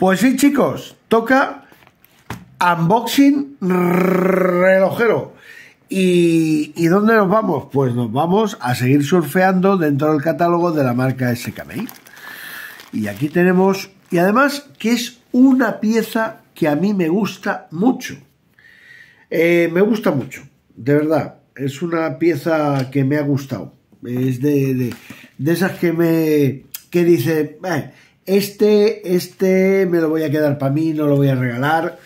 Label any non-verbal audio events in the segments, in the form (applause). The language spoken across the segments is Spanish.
Pues sí, chicos, toca unboxing relojero. ¿Y, dónde nos vamos? Pues nos vamos a seguir surfeando dentro del catálogo de la marca SKMI. Y aquí tenemos, y además que es una pieza que a mí me gusta mucho. Eh, me gusta mucho, de verdad. Es una pieza que me ha gustado. Es de, esas que me... que dice, eh, este, este me lo voy a quedar para mí, no lo voy a regalar.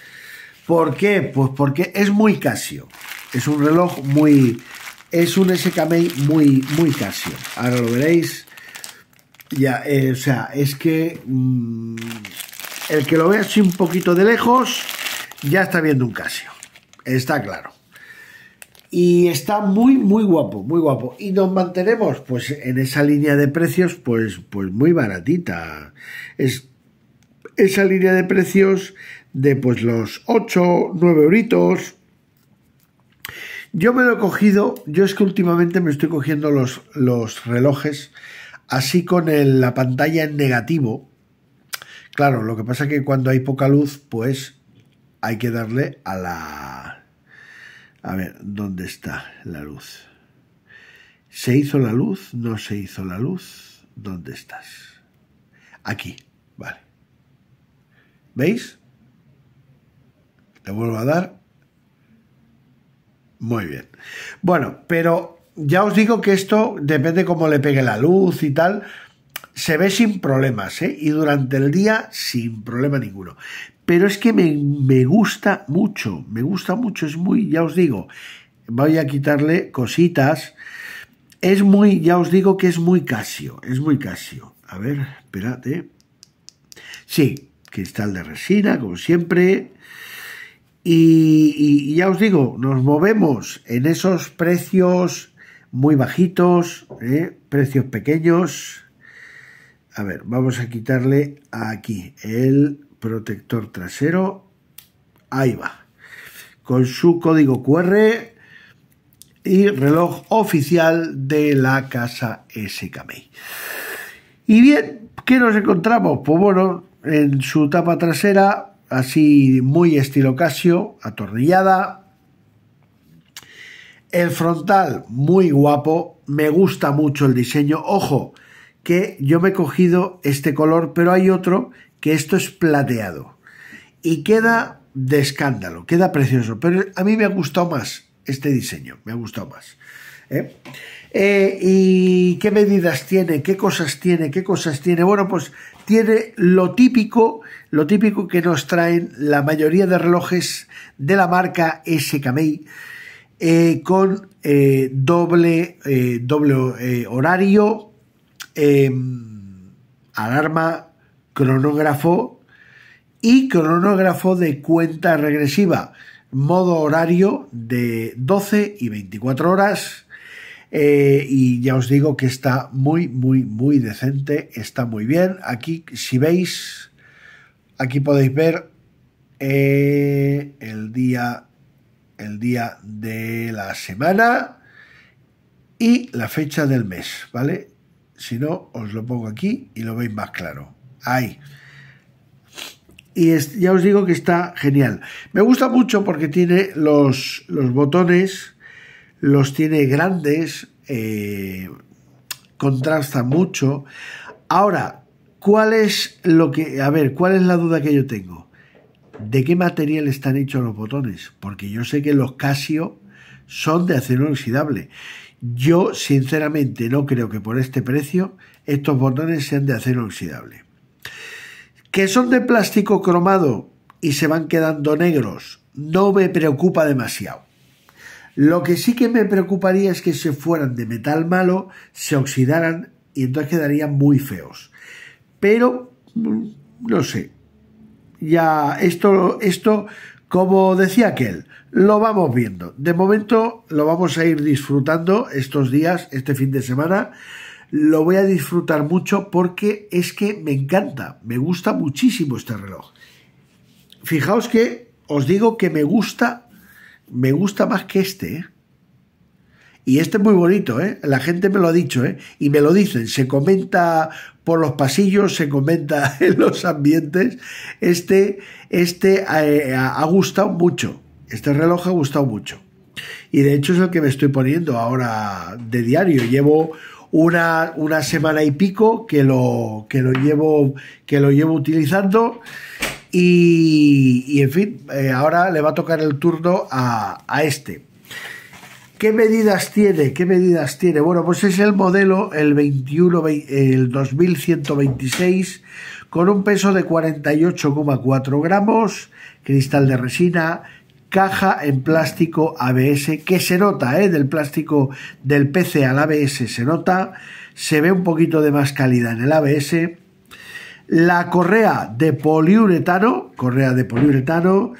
¿Por qué? Pues porque es muy Casio. Es un reloj muy. Es un SKMI muy, muy Casio. Ahora lo veréis. Ya, eh, o sea, es que. Mm, el que lo vea así un poquito de lejos, ya está viendo un Casio. Está claro y está muy muy guapo, muy guapo y nos mantenemos pues en esa línea de precios pues pues muy baratita. Es esa línea de precios de pues los 8, 9 euritos. Yo me lo he cogido, yo es que últimamente me estoy cogiendo los, los relojes así con la pantalla en negativo. Claro, lo que pasa es que cuando hay poca luz, pues hay que darle a la a ver, ¿dónde está la luz? ¿Se hizo la luz? ¿No se hizo la luz? ¿Dónde estás? Aquí, vale. ¿Veis? Te vuelvo a dar. Muy bien. Bueno, pero ya os digo que esto depende cómo le pegue la luz y tal se ve sin problemas, ¿eh? Y durante el día sin problema ninguno. Pero es que me, gusta mucho, me gusta mucho, es muy, ya os digo, voy a quitarle cositas. Es muy, ya os digo que es muy casio, es muy casio. A ver, espérate. Sí, cristal de resina, como siempre. Y, y, ya os digo, nos movemos en esos precios muy bajitos, ¿eh? precios pequeños a ver, vamos a quitarle aquí el protector trasero. Ahí va. Con su código QR y reloj oficial de la casa SKMI. Y bien, ¿qué nos encontramos? Pues bueno, en su tapa trasera, así muy estilo Casio, atornillada. El frontal, muy guapo. Me gusta mucho el diseño. Ojo, que yo me he cogido este color, pero hay otro que esto es plateado. Y queda de escándalo, queda precioso. Pero a mí me ha gustado más este diseño, me ha gustado más. ¿eh? eh y qué medidas tiene? ¿Qué cosas tiene? ¿Qué cosas tiene? Bueno, pues tiene lo típico, lo típico que nos traen la mayoría de relojes de la marca SKMI. Eh, con eh, doble, eh, doble horario, Em, alarma, cronógrafo y cronógrafo de cuenta regresiva, modo horario de 12 y 24 horas. Eh, y ya os digo que está muy, muy, muy decente, está muy bien. Aquí, si veis, aquí podéis ver eh, el día el día de la semana y la fecha del mes, ¿vale? Si no, os lo pongo aquí y lo veis más claro. Ahí. Y ya os digo que está genial. Me gusta mucho porque tiene los, botones, los tiene grandes, eh, contrasta mucho. Ahora, ¿cuál es lo que... A ver, ¿cuál es la duda que yo tengo? ¿De qué material están hechos los botones? Porque yo sé que los Casio son de acero inoxidable. Yo sinceramente no creo que por este precio estos botones sean de acero oxidable. Que son de plástico cromado y se van quedando negros, no me preocupa demasiado. Lo que sí que me preocuparía es que se fueran de metal malo, se oxidaran y entonces quedarían muy feos. Pero, mm, no sé, ya esto, esto como decía aquel, lo vamos viendo. De momento lo vamos a ir disfrutando estos días, este fin de semana. Lo voy a disfrutar mucho porque es que me encanta, me gusta muchísimo este reloj. Fijaos que os digo que me gusta, me gusta más que este. ¿eh? Y este es muy bonito, ¿eh? La gente me lo ha dicho, ¿eh? Y me lo dicen, se comenta por los pasillos, se comenta (laughs) en los ambientes. Este, este eh, ha gustado mucho. Este reloj ha gustado mucho. Y de hecho es el que me estoy poniendo ahora de diario. Llevo una, una semana y pico que lo, lo, llevo, que lo llevo utilizando. Y, en fin, ahora le va a tocar el turno a, a este. ¿Qué medidas tiene? ¿Qué medidas tiene? Bueno, pues es el modelo el 21 el 2126 con un peso de 48,4 gramos, cristal de resina, caja en plástico ABS que se nota, ¿eh? del plástico del PC al ABS se nota, se ve un poquito de más calidad en el ABS. La correa de poliuretano, correa de poliuretano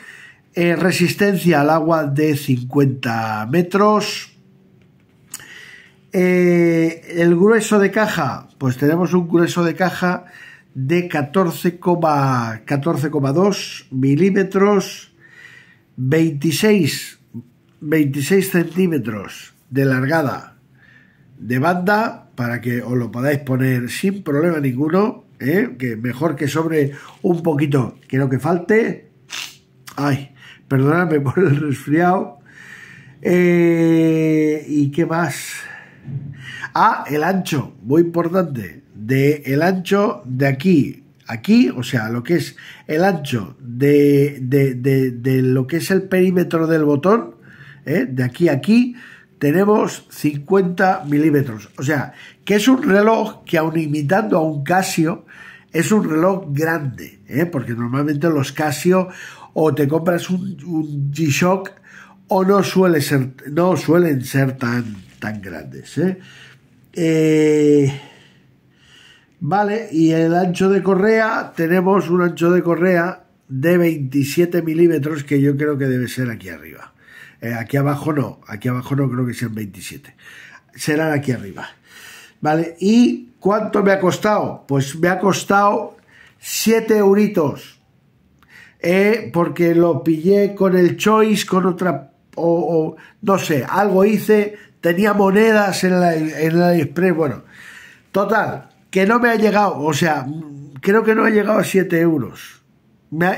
eh, resistencia al agua de 50 metros. Eh, el grueso de caja, pues tenemos un grueso de caja de 14,2 milímetros, 26, 26 centímetros de largada de banda, para que os lo podáis poner sin problema ninguno, ¿eh? que mejor que sobre un poquito, que que falte. Ay, Perdóname (laughs) por el resfriado. Eh, ¿Y qué más? Ah, el ancho, muy importante. De el ancho de aquí aquí, o sea, lo que es el ancho de, de, de, lo que es el perímetro del botón, eh, de aquí a aquí, tenemos 50 milímetros. O sea, que es un reloj que aun imitando a un Casio, es un reloj grande, eh, porque normalmente los Casio o te compras un, G-Shock o no, suele ser, no suelen ser tan, tan grandes. ¿eh? Eh, vale, y el ancho de correa, tenemos un ancho de correa de 27 milímetros que yo creo que debe ser aquí arriba. Eh, aquí abajo no, aquí abajo no creo que sean 27. Serán aquí arriba. Vale, ¿y cuánto me ha costado? Pues me ha costado 7 euritos. Eh, porque lo pillé con el choice, con otra, o, no sé, algo hice, tenía monedas en la, en la Express, bueno, total, que no me ha llegado, o sea, creo que no ha llegado a 7 euros.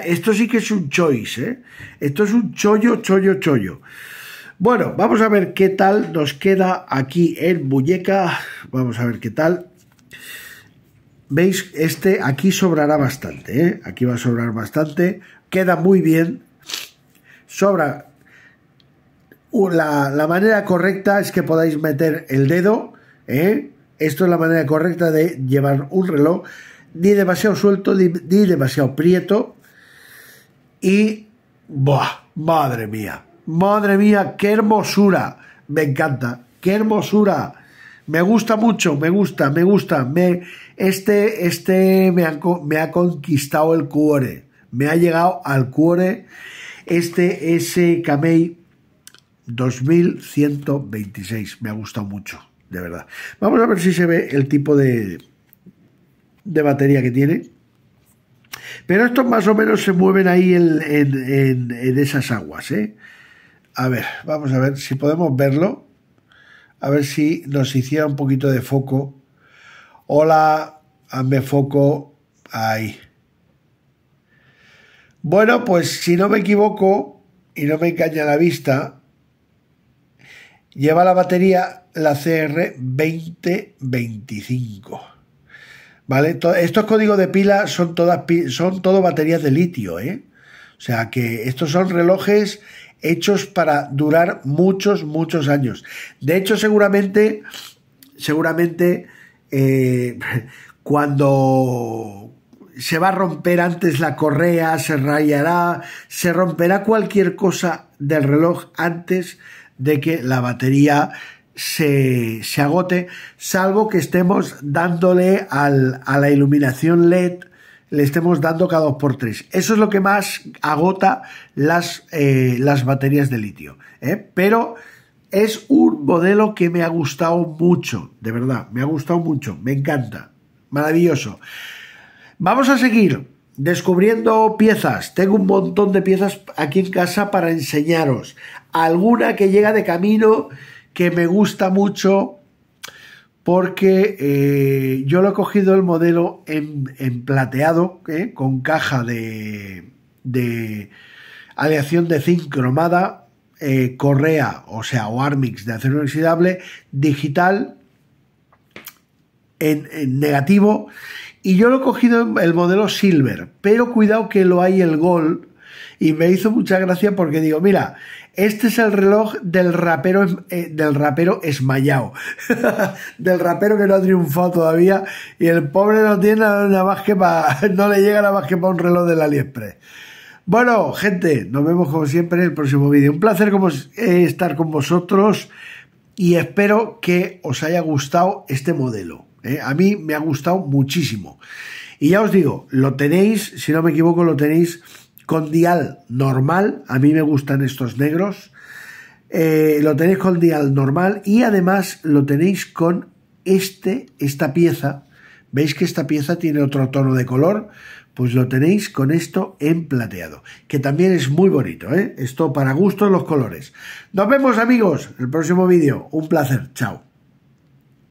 esto sí que es un choice, ¿eh? Esto es un chollo, chollo, chollo. Bueno, vamos a ver qué tal nos queda aquí en muñeca. Vamos a ver qué tal. Veis, este aquí sobrará bastante, ¿eh? aquí va a sobrar bastante, queda muy bien, sobra. La, manera correcta es que podáis meter el dedo, ¿eh? esto es la manera correcta de llevar un reloj, ni demasiado suelto, ni, demasiado prieto, y, ¡buah! ¡Madre mía! ¡Madre mía! ¡Qué hermosura! Me encanta, qué hermosura. Me gusta mucho, me gusta, me gusta. este este me, ha, conquistado el cuore. Me ha llegado al cuore este S ciento 2126. Me ha gustado mucho, de verdad. Vamos a ver si se ve el tipo de, de batería que tiene. Pero estos más o menos se mueven ahí en, en esas aguas. ¿eh? A ver, vamos a ver si podemos verlo a ver si nos hiciera un poquito de foco. Hola, hazme foco. Ahí. Bueno, pues si no me equivoco y no me engaña la vista, lleva la batería la CR 2025. ¿Vale? Estos códigos de pila son todas son todo baterías de litio, ¿eh? O sea que estos son relojes hechos para durar muchos, muchos años. De hecho, seguramente, seguramente, eh, (laughs) cuando se va a romper antes la correa, se rayará, se romperá cualquier cosa del reloj antes de que la batería se, agote, salvo que estemos dándole a la iluminación LED le estemos dando cada dos por tres. Eso es lo que más agota las, eh, las baterías de litio. ¿eh? Pero es un modelo que me ha gustado mucho, de verdad, me ha gustado mucho, me encanta, maravilloso. Vamos a seguir descubriendo piezas. Tengo un montón de piezas aquí en casa para enseñaros. Alguna que llega de camino que me gusta mucho porque eh, yo lo he cogido el modelo en, plateado, ¿eh? con caja de, aleación de zinc cromada, eh, correa, o sea, o armix de acero inoxidable, digital, en, en, negativo. Y yo lo he cogido el modelo silver, pero cuidado que lo hay el gold, y me hizo mucha gracia porque digo, mira, este es el reloj del rapero, eh, del rapero esmayado, (laughs) del rapero que no ha triunfado todavía y el pobre no tiene nada más que para, (laughs) no le llega nada más que para un reloj la AliExpress. Bueno, gente, nos vemos como siempre en el próximo vídeo. Un placer como, eh, estar con vosotros y espero que os haya gustado este modelo. Eh. A mí me ha gustado muchísimo. Y ya os digo, lo tenéis, si no me equivoco, lo tenéis con dial normal, a mí me gustan estos negros, eh, lo tenéis con dial normal y además lo tenéis con este, esta pieza, veis que esta pieza tiene otro tono de color, pues lo tenéis con esto en plateado, que también es muy bonito, ¿eh? esto para gusto los colores. Nos vemos amigos, en el próximo vídeo, un placer, chao.